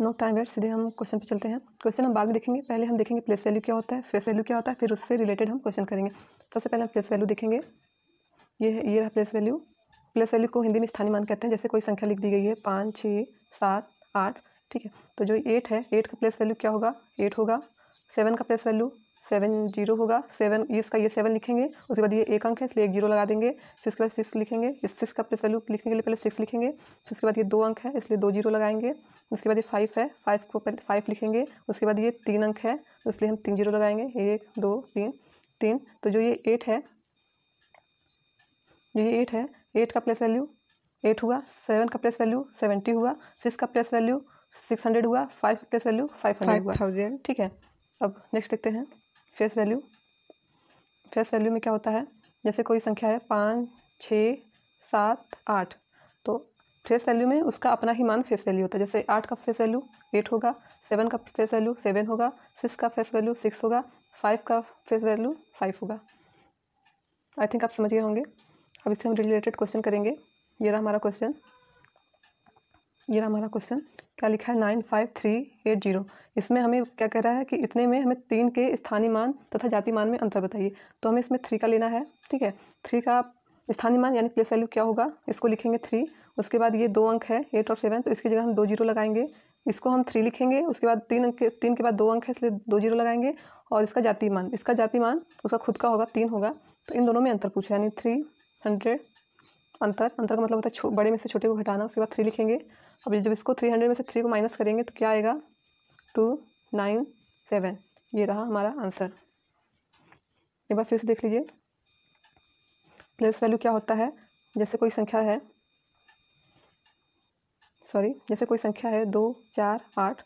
no time wait सीधे हम question पे चलते हैं क्वेश्चन हम बाद में देखेंगे पहले हम देखेंगे प्लेस वैल्यू क्या होता है फेस वैल्यू क्या होता है फिर उससे रिलेटेड हम क्वेश्चन करेंगे सबसे पहले हम प्लेस वैल्यू देखेंगे ये है ये रहा प्लेस वैल्यू प्लेस वैल्यू को हिंदी में स्थानीय मान कहते हैं जैसे कोई संख्या लिख दी गई है पाँच छः सात आठ ठीक है तो जो एट है एट का प्लेस वैल्यू क्या होगा एट होगा सेवन का प्लेस वैल्यू सेवन जीरो होगा सेवन ये इसका ये सेवन लिखेंगे उसके बाद ये एक अंक है इसलिए एक जीरो लगा देंगे फिर इसके बाद सिक्स लिखेंगे इस सिक्स का प्लस वैल्यू लिखने के लिए पहले सिक्स लिखेंगे फिर उसके बाद ये दो अंक है इसलिए दो जीरो लगाएंगे उसके बाद ये फाइव है फाइव को पहले फाइव लिखेंगे उसके बाद ये तीन अंक है इसलिए हम तीन जीरो लगाएंगे एक दो तीन तीन तो जो ये एट है जो ये एट है एट का प्लस वैल्यू एट हुआ सेवन का प्लस वैल्यू सेवेंटी हुआ सिक्स का प्लस वैल्यू सिक्स हंड्रेड हुआ फाइव का प्लस वैल्यू फाइव हंड्रेड हुआ ठीक है अब नेक्स्ट देखते हैं फेस वैल्यू फेस वैल्यू में क्या होता है जैसे कोई संख्या है पाँच छः सात आठ तो फेस वैल्यू में उसका अपना ही मान फेस वैल्यू होता है जैसे आठ का फेस वैल्यू एट होगा सेवन का फेस वैल्यू सेवन होगा सिक्स का फेस वैल्यू सिक्स होगा फाइव का फेस वैल्यू फाइव होगा आई थिंक आप समझ गए होंगे अब इससे हम रिलेटेड क्वेश्चन करेंगे ये रहा हमारा क्वेश्चन ये रहा हमारा क्वेश्चन क्या लिखा है nine five three eight zero इसमें हमें क्या कह रहा है कि इतने में हमें तीन के स्थानीय मान तथा जाति मान में अंतर बताइए तो हमें इसमें थ्री का लेना है ठीक है थ्री का स्थानीय मान यानी प्लेस वैल्यू क्या होगा इसको लिखेंगे थ्री उसके बाद ये दो अंक है एट और सेवन तो इसकी जगह हम दो जीरो लगाएंगे इसको हम थ्री लिखेंगे उसके बाद तीन अंक तीन के बाद दो अंक है इसलिए दो जीरो लगाएंगे और इसका जाति मान इसका जाति मान उसका खुद का होगा तीन होगा तो इन दोनों में अंतर पूछा यानी थ्री हंड्रेड अंतर अंतर का मतलब होता है बड़े में से छोटे को घटाना उसके बाद थ्री लिखेंगे अब जब इसको थ्री हंड्रेड में से थ्री को माइनस करेंगे तो क्या आएगा टू नाइन सेवन ये रहा हमारा आंसर एक बार फिर से देख लीजिए प्लस वैल्यू क्या होता है जैसे कोई संख्या है सॉरी जैसे कोई संख्या है दो चार आठ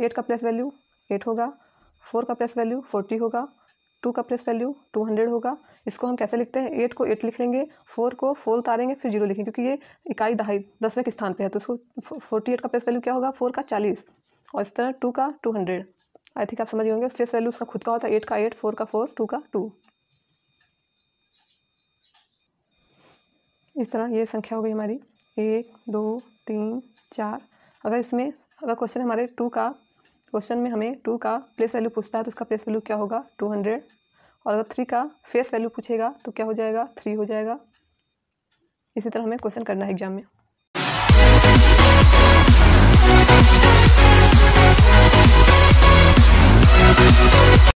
एट का प्लस वैल्यू एट होगा फोर का प्लस वैल्यू फोर्टी होगा टू का प्लेस वैल्यू टू हंड्रेड होगा इसको हम कैसे लिखते हैं एट को एट लिख लेंगे फोर को फोर उतारेंगे फिर जीरो लिखेंगे क्योंकि ये इकाई दहाई दसवें के स्थान पे है तो उसको फोर्टी एट का प्लेस वैल्यू क्या होगा फोर का चालीस और इस तरह टू का टू हंड्रेड आई थिंक आप समझ होंगे प्लेस वैल्यू उसका खुद का होता है एट का एट फोर का फोर टू का टू इस तरह ये संख्या हो गई हमारी एक दो तीन चार अगर इसमें अगर क्वेश्चन हमारे टू का क्वेश्चन में हमें टू का प्लेस वैल्यू पूछता है तो उसका प्लेस वैल्यू क्या होगा टू हंड्रेड और अगर थ्री का फेस वैल्यू पूछेगा तो क्या हो जाएगा थ्री हो जाएगा इसी तरह हमें क्वेश्चन करना है एग्जाम में